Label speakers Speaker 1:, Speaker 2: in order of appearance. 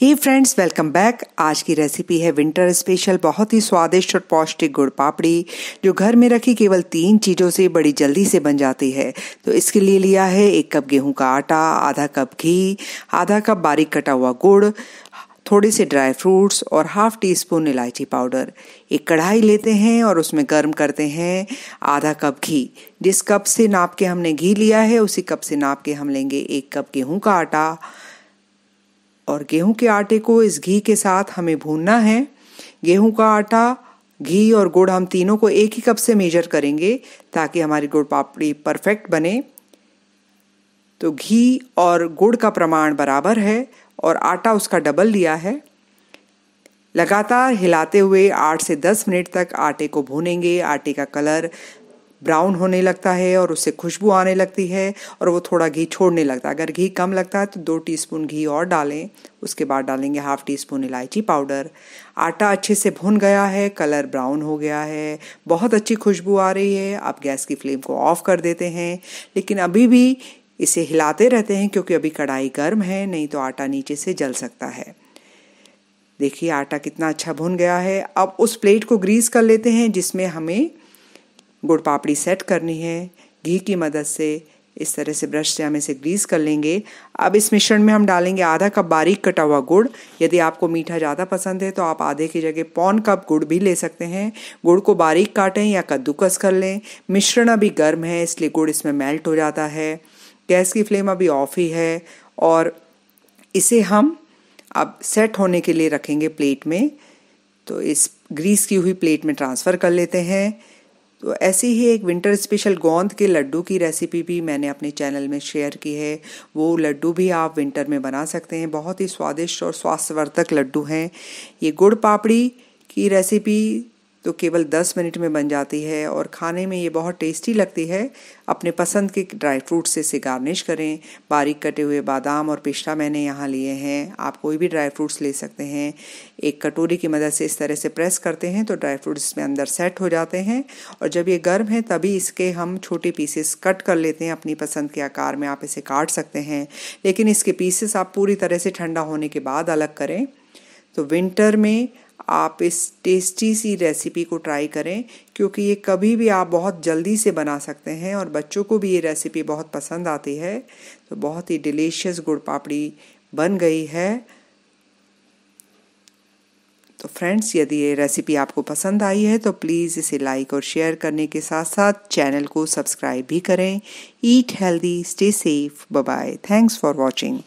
Speaker 1: हे friends welcome back आज की recipe है विंटर स्पेशल बहुत ही स्वादिष्ट और पौष्टिक गुड़ पापड़ी जो घर में रखी केवल तीन चीज़ों से बड़ी जल्दी से बन जाती है तो इसके लिए लिया है एक कप गेहूं का आटा आधा कप घी आधा कप बारीक कटा हुआ गुड़ थोड़े से ड्राई फ्रूट्स और हाफ टी स्पून इलायची पाउडर एक कढ़ाई लेते हैं और उसमें गर्म करते हैं आधा कप घी जिस कप से नाप के हमने घी लिया है उसी कप से नाप के हम लेंगे एक कप गेहूँ का आटा और गेहूं के आटे को इस घी के साथ हमें भूनना है गेहूं का आटा घी और गुड़ हम तीनों को एक ही कप से मेजर करेंगे ताकि हमारी गुड़ पापड़ी परफेक्ट बने तो घी और गुड़ का प्रमाण बराबर है और आटा उसका डबल लिया है लगातार हिलाते हुए आठ से दस मिनट तक आटे को भूनेंगे आटे का कलर ब्राउन होने लगता है और उससे खुशबू आने लगती है और वो थोड़ा घी छोड़ने लगता है अगर घी कम लगता है तो दो टी घी और डालें उसके बाद डालेंगे हाफ टी स्पून इलायची पाउडर आटा अच्छे से भुन गया है कलर ब्राउन हो गया है बहुत अच्छी खुशबू आ रही है आप गैस की फ्लेम को ऑफ कर देते हैं लेकिन अभी भी इसे हिलाते रहते हैं क्योंकि अभी कढ़ाई गर्म है नहीं तो आटा नीचे से जल सकता है देखिए आटा कितना अच्छा भुन गया है अब उस प्लेट को ग्रीस कर लेते हैं जिसमें हमें गुड़ पापड़ी सेट करनी है घी की मदद से इस तरह से ब्रश से हम इसे ग्रीस कर लेंगे अब इस मिश्रण में हम डालेंगे आधा कप बारीक कटा हुआ गुड़ यदि आपको मीठा ज़्यादा पसंद है तो आप आधे की जगह पौन कप गुड़ भी ले सकते हैं गुड़ को बारीक काटें या कद्दूकस कर लें मिश्रण अभी गर्म है इसलिए गुड़ इसमें मेल्ट हो जाता है गैस की फ्लेम अभी ऑफ ही है और इसे हम अब सेट होने के लिए रखेंगे प्लेट में तो इस ग्रीस की हुई प्लेट में ट्रांसफ़र कर लेते हैं तो ऐसी ही एक विंटर स्पेशल गोंद के लड्डू की रेसिपी भी मैंने अपने चैनल में शेयर की है वो लड्डू भी आप विंटर में बना सकते हैं बहुत ही स्वादिष्ट और स्वास्थ्यवर्धक लड्डू हैं ये गुड़ पापड़ी की रेसिपी तो केवल दस मिनट में बन जाती है और खाने में ये बहुत टेस्टी लगती है अपने पसंद के ड्राई फ्रूट से इसे गार्निश करें बारीक कटे हुए बादाम और पिस्ता मैंने यहाँ लिए हैं आप कोई भी ड्राई फ्रूट्स ले सकते हैं एक कटोरी की मदद से इस तरह से प्रेस करते हैं तो ड्राई फ्रूट्स इसमें अंदर सेट हो जाते हैं और जब ये गर्म है तभी इसके हम छोटे पीसेस कट कर लेते हैं अपनी पसंद के आकार में आप इसे काट सकते हैं लेकिन इसके पीसेस आप पूरी तरह से ठंडा होने के बाद अलग करें तो विंटर में आप इस टेस्टी सी रेसिपी को ट्राई करें क्योंकि ये कभी भी आप बहुत जल्दी से बना सकते हैं और बच्चों को भी ये रेसिपी बहुत पसंद आती है तो बहुत ही डिलीशियस गुड़ पापड़ी बन गई है तो फ्रेंड्स यदि ये रेसिपी आपको पसंद आई है तो प्लीज़ इसे लाइक और शेयर करने के साथ साथ चैनल को सब्सक्राइब भी करें eat healthy stay safe bye thanks for watching